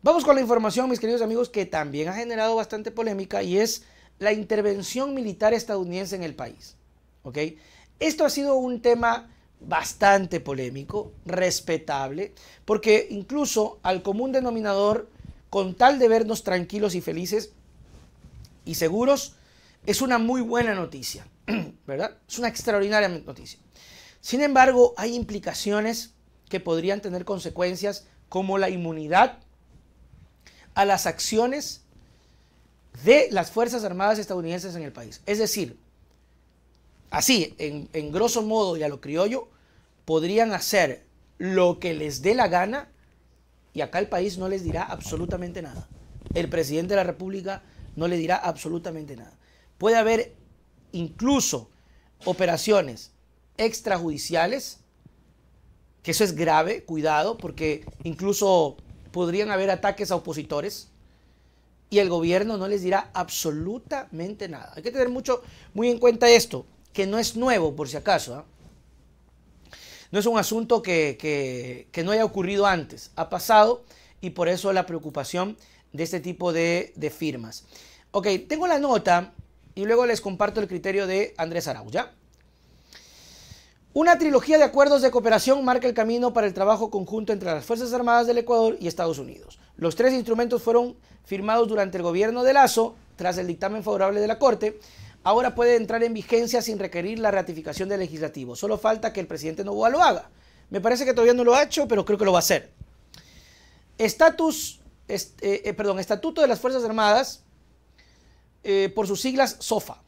Vamos con la información, mis queridos amigos, que también ha generado bastante polémica y es la intervención militar estadounidense en el país. ¿Ok? Esto ha sido un tema bastante polémico, respetable, porque incluso al común denominador, con tal de vernos tranquilos y felices y seguros, es una muy buena noticia, ¿verdad? Es una extraordinaria noticia. Sin embargo, hay implicaciones que podrían tener consecuencias como la inmunidad a las acciones de las Fuerzas Armadas estadounidenses en el país. Es decir, así, en, grosso modo y a lo criollo, podrían hacer lo que les dé la gana y acá el país no les dirá absolutamente nada. El presidente de la República no le dirá absolutamente nada. Puede haber incluso operaciones extrajudiciales, que eso es grave, cuidado, porque incluso podrían haber ataques a opositores y el gobierno no les dirá absolutamente nada. Hay que tener mucho, muy en cuenta esto, que no es nuevo por si acaso. ¿ah? No es un asunto que, no haya ocurrido antes, ha pasado y por eso la preocupación de este tipo de, firmas. Ok, tengo la nota y luego les comparto el criterio de Andrés ¿ya? Una trilogía de acuerdos de cooperación marca el camino para el trabajo conjunto entre las Fuerzas Armadas del Ecuador y Estados Unidos. Los tres instrumentos fueron firmados durante el gobierno de Lazo, tras el dictamen favorable de la Corte. Ahora puede entrar en vigencia sin requerir la ratificación del legislativo. Solo falta que el presidente Novoa lo haga. Me parece que todavía no lo ha hecho, pero creo que lo va a hacer. Estatus, eh, eh, perdón, Estatuto de las Fuerzas Armadas, eh, por sus siglas SOFA.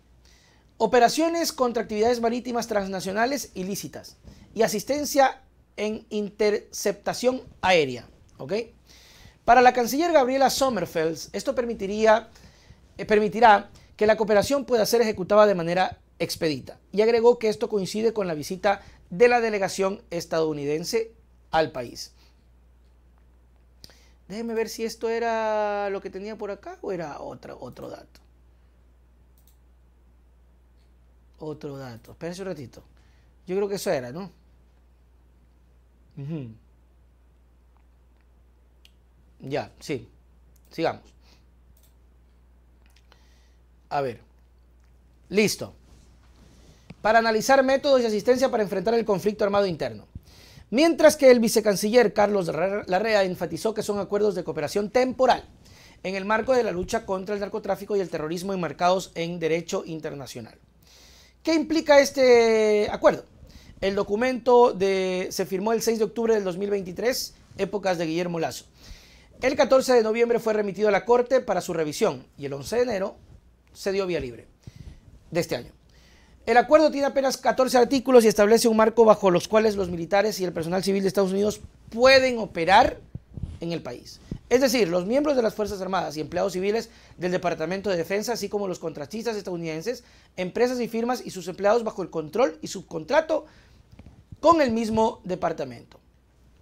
Operaciones contra actividades marítimas transnacionales ilícitas y asistencia en interceptación aérea. Para la canciller Gabriela Sommerfeld, esto eh, permitirá que la cooperación pueda ser ejecutada de manera expedita. Y agregó que esto coincide con la visita de la delegación estadounidense al país. Déjeme ver si esto era lo que tenía por acá o era otro dato. otro dato. Espérense un ratito. Yo creo que eso era, ¿no? Ya, sí. Sigamos. A ver. Listo. Para analizar métodos de asistencia para enfrentar el conflicto armado interno. Mientras que el vicecanciller Carlos Larrea enfatizó que son acuerdos de cooperación temporal en el marco de la lucha contra el narcotráfico y el terrorismo enmarcados en derecho internacional. ¿Qué implica este acuerdo? El documento de, se firmó el 6 de octubre del 2023, épocas de Guillermo Lazo. El 14 de noviembre fue remitido a la Corte para su revisión y el 11 de enero se dio vía libre de este año. El acuerdo tiene apenas 14 artículos y establece un marco bajo los cuales los militares y el personal civil de Estados Unidos pueden operar en el país. Es decir, los miembros de las Fuerzas Armadas y empleados civiles del Departamento de Defensa, así como los contratistas estadounidenses, empresas y firmas y sus empleados bajo el control y subcontrato con el mismo departamento.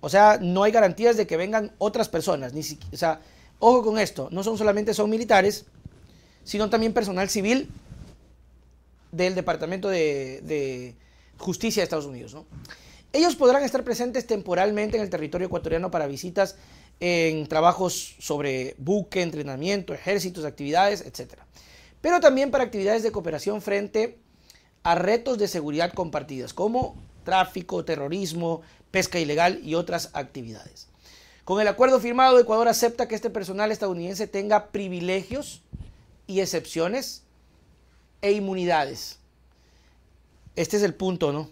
O sea, no hay garantías de que vengan otras personas. Ni o sea, ojo con esto, no son solamente son militares, sino también personal civil del Departamento de, Justicia de Estados Unidos. Ellos podrán estar presentes temporalmente en el territorio ecuatoriano para visitas en trabajos sobre buque, entrenamiento, ejércitos, actividades, etc. Pero también para actividades de cooperación frente a retos de seguridad compartidas, como tráfico, terrorismo, pesca ilegal y otras actividades. Con el acuerdo firmado, Ecuador acepta que este personal estadounidense tenga privilegios y excepciones e inmunidades. Este es el punto, ¿no?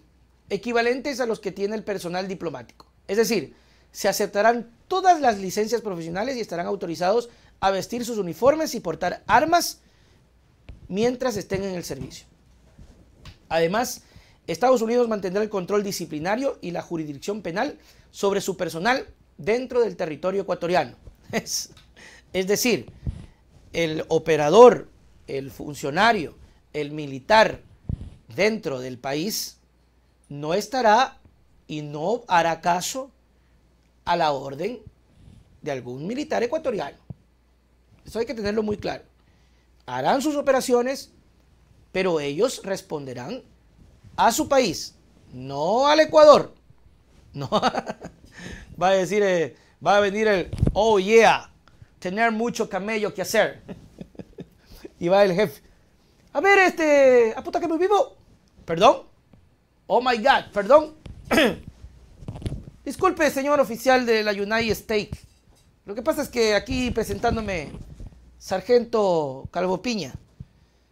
equivalentes a los que tiene el personal diplomático. Es decir, se aceptarán todas las licencias profesionales y estarán autorizados a vestir sus uniformes y portar armas mientras estén en el servicio. Además, Estados Unidos mantendrá el control disciplinario y la jurisdicción penal sobre su personal dentro del territorio ecuatoriano. Es, decir, el operador, el funcionario, el militar dentro del país no estará y no hará caso a la orden de algún militar ecuatoriano. Eso hay que tenerlo muy claro. Harán sus operaciones, pero ellos responderán a su país, no al Ecuador. No va a decir, eh, va a venir el, oh yeah, tener mucho camello que hacer. y va el jefe. A ver, este, a puta que me vivo. Perdón. Oh my God, perdón. Disculpe, señor oficial de la United State. Lo que pasa es que aquí presentándome Sargento Calvo Piña,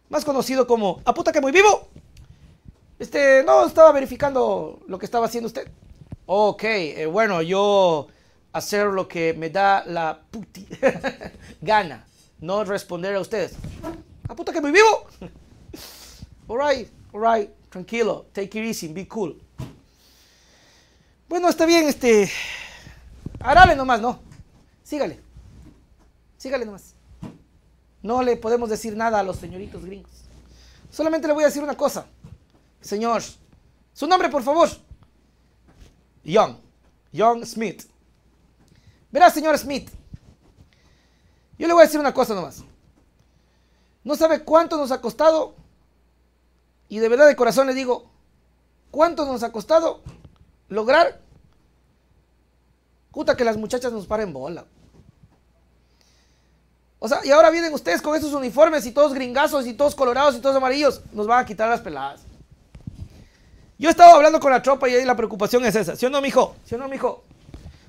más conocido como ¡A puta que muy vivo! Este, no, estaba verificando lo que estaba haciendo usted. Ok, eh, bueno, yo hacer lo que me da la puti gana, no responder a ustedes. ¡A puta que muy vivo! Alright right, tranquilo, take it easy, be cool. Bueno, está bien, este, Arale nomás, ¿no? Sígale, sígale nomás. No le podemos decir nada a los señoritos gringos. Solamente le voy a decir una cosa. Señor, su nombre, por favor. Young, Young Smith. Verá, señor Smith, yo le voy a decir una cosa nomás. No sabe cuánto nos ha costado y de verdad de corazón le digo, ¿cuánto nos ha costado lograr? Puta que las muchachas nos paren bola. O sea, y ahora vienen ustedes con esos uniformes y todos gringazos y todos colorados y todos amarillos. Nos van a quitar las peladas. Yo estaba hablando con la tropa y ahí la preocupación es esa. ¿Sí o no, mijo? ¿Sí o no, mijo?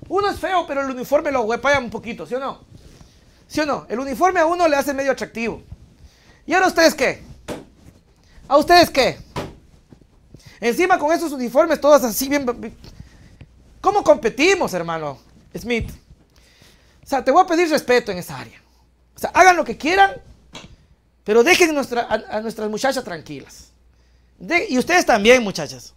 Uno es feo, pero el uniforme lo huepaya un poquito, ¿sí o no? ¿Sí o no? El uniforme a uno le hace medio atractivo. ¿Y ahora ustedes qué? ¿A ustedes qué? Encima con esos uniformes, todas así bien... ¿Cómo competimos, hermano Smith? O sea, te voy a pedir respeto en esa área. O sea, hagan lo que quieran, pero dejen a, nuestras muchachas tranquilas. y ustedes también, muchachas.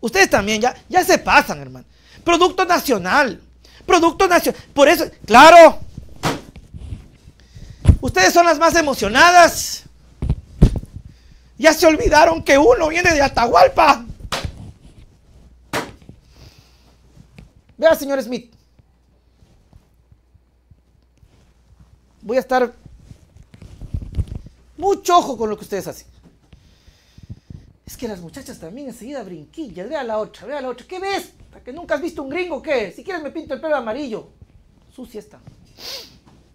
Ustedes también, ya, ya se pasan, hermano. Producto nacional. Producto nacional. Por eso, claro. Ustedes son las más emocionadas. Ya se olvidaron que uno viene de Atahualpa. Vea, señor Smith. Voy a estar mucho ojo con lo que ustedes hacen. Es que las muchachas también enseguida brinquillas. Vea la otra, vea la otra. ¿Qué ves? ¿Para ¿Que nunca has visto un gringo qué? Si quieres me pinto el pelo amarillo. Sucia está.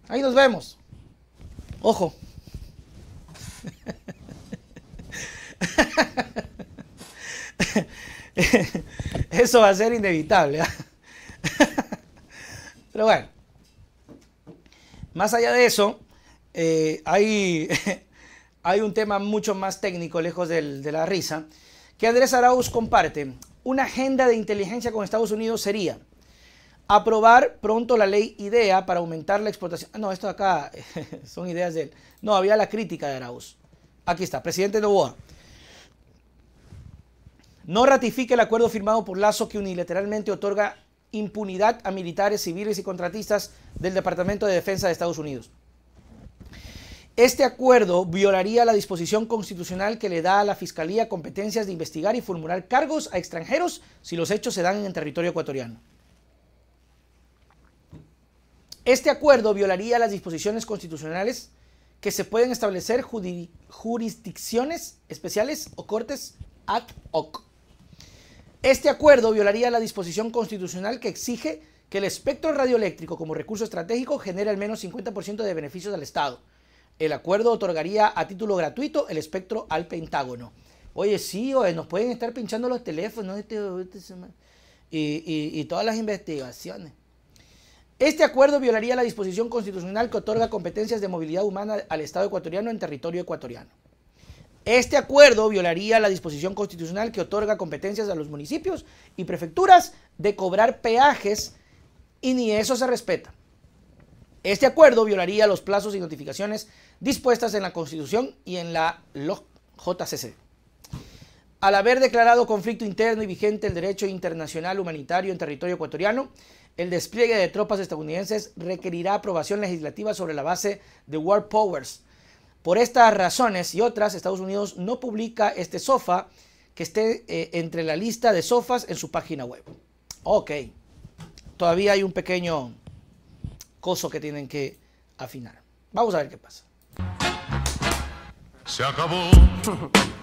Ahí nos vemos. Ojo. Eso va a ser inevitable. ¿ah? Pero bueno, más allá de eso, eh, hay, hay un tema mucho más técnico, lejos de la risa, que Andrés Arauz comparte. Una agenda de inteligencia con Estados Unidos sería aprobar pronto la ley IDEA para aumentar la exportación. No, esto acá son ideas de él. No, había la crítica de Arauz. Aquí está, presidente Novoa. No ratifique el acuerdo firmado por Lazo que unilateralmente otorga impunidad a militares, civiles y contratistas del Departamento de Defensa de Estados Unidos. Este acuerdo violaría la disposición constitucional que le da a la Fiscalía competencias de investigar y formular cargos a extranjeros si los hechos se dan en el territorio ecuatoriano. Este acuerdo violaría las disposiciones constitucionales que se pueden establecer jurisdicciones especiales o cortes ad hoc. Este acuerdo violaría la disposición constitucional que exige que el espectro radioeléctrico como recurso estratégico genere al menos 50% de beneficios al Estado. El acuerdo otorgaría a título gratuito el espectro al Pentágono. Oye, sí, nos pueden estar pinchando los teléfonos este, este, este, y todas las investigaciones. Este acuerdo violaría la disposición constitucional que otorga competencias de movilidad humana al Estado ecuatoriano en territorio ecuatoriano. Este acuerdo violaría la disposición constitucional que otorga competencias a los municipios y prefecturas de cobrar peajes y ni eso se respeta. Este acuerdo violaría los plazos y notificaciones dispuestas en la Constitución y en la JCC. Al haber declarado conflicto interno y vigente el derecho internacional humanitario en territorio ecuatoriano, el despliegue de tropas estadounidenses requerirá aprobación legislativa sobre la base de War Powers, por estas razones y otras, Estados Unidos no publica este sofá que esté eh, entre la lista de sofás en su página web. Ok, todavía hay un pequeño coso que tienen que afinar. Vamos a ver qué pasa. Se acabó.